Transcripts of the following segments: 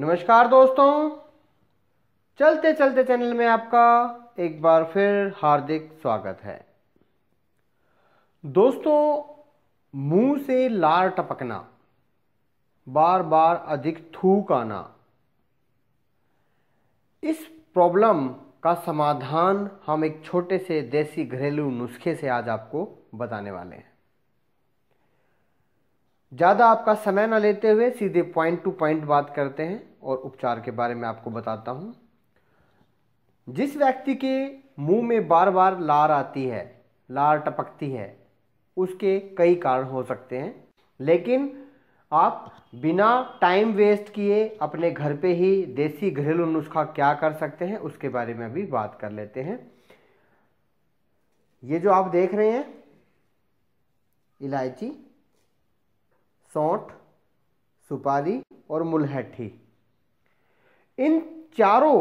नमस्कार दोस्तों चलते चलते चैनल में आपका एक बार फिर हार्दिक स्वागत है दोस्तों मुंह से लार टपकना बार बार अधिक थूक आना इस प्रॉब्लम का समाधान हम एक छोटे से देसी घरेलू नुस्खे से आज आपको बताने वाले हैं ज़्यादा आपका समय ना लेते हुए सीधे पॉइंट टू पॉइंट बात करते हैं और उपचार के बारे में आपको बताता हूँ जिस व्यक्ति के मुंह में बार बार लार आती है लार टपकती है उसके कई कारण हो सकते हैं लेकिन आप बिना टाइम वेस्ट किए अपने घर पे ही देसी घरेलू नुस्खा क्या कर सकते हैं उसके बारे में भी बात कर लेते हैं ये जो आप देख रहे हैं इलायची सौठ सुपारी और मुलहठी इन चारों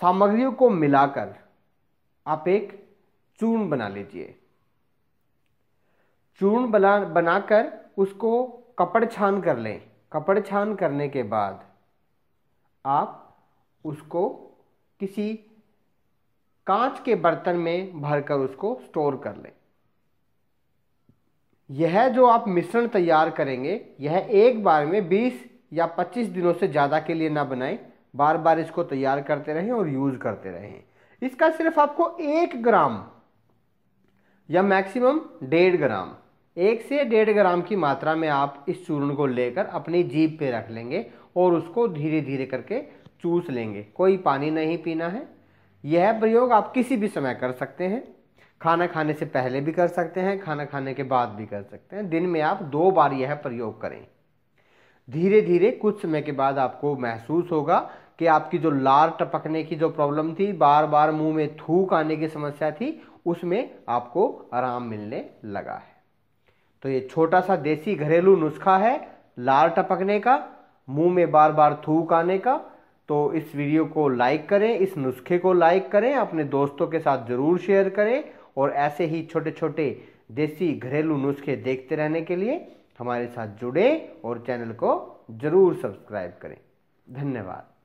सामग्रियों को मिलाकर आप एक चूर्ण बना लीजिए चूर्ण बना बनाकर उसको कपड़ छान कर लें कपड़ छान करने के बाद आप उसको किसी कांच के बर्तन में भरकर उसको स्टोर कर लें यह जो आप मिश्रण तैयार करेंगे यह एक बार में 20 या 25 दिनों से ज़्यादा के लिए ना बनाएं बार बार इसको तैयार करते रहें और यूज़ करते रहें इसका सिर्फ आपको एक ग्राम या मैक्सिमम डेढ़ ग्राम एक से डेढ़ ग्राम की मात्रा में आप इस चूर्ण को लेकर अपनी जीप पे रख लेंगे और उसको धीरे धीरे करके चूस लेंगे कोई पानी नहीं पीना है यह प्रयोग आप किसी भी समय कर सकते हैं खाना खाने से पहले भी कर सकते हैं खाना खाने के बाद भी कर सकते हैं दिन में आप दो बार यह प्रयोग करें धीरे धीरे कुछ समय के बाद आपको महसूस होगा कि आपकी जो लार टपकने की जो प्रॉब्लम थी बार बार मुंह में थूक आने की समस्या थी उसमें आपको आराम मिलने लगा है तो ये छोटा सा देसी घरेलू नुस्खा है लार टपकने का मुंह में बार बार थूक आने का तो इस वीडियो को लाइक करें इस नुस्खे को लाइक करें अपने दोस्तों के साथ ज़रूर शेयर करें और ऐसे ही छोटे छोटे देसी घरेलू नुस्खे देखते रहने के लिए हमारे साथ जुड़े और चैनल को ज़रूर सब्सक्राइब करें धन्यवाद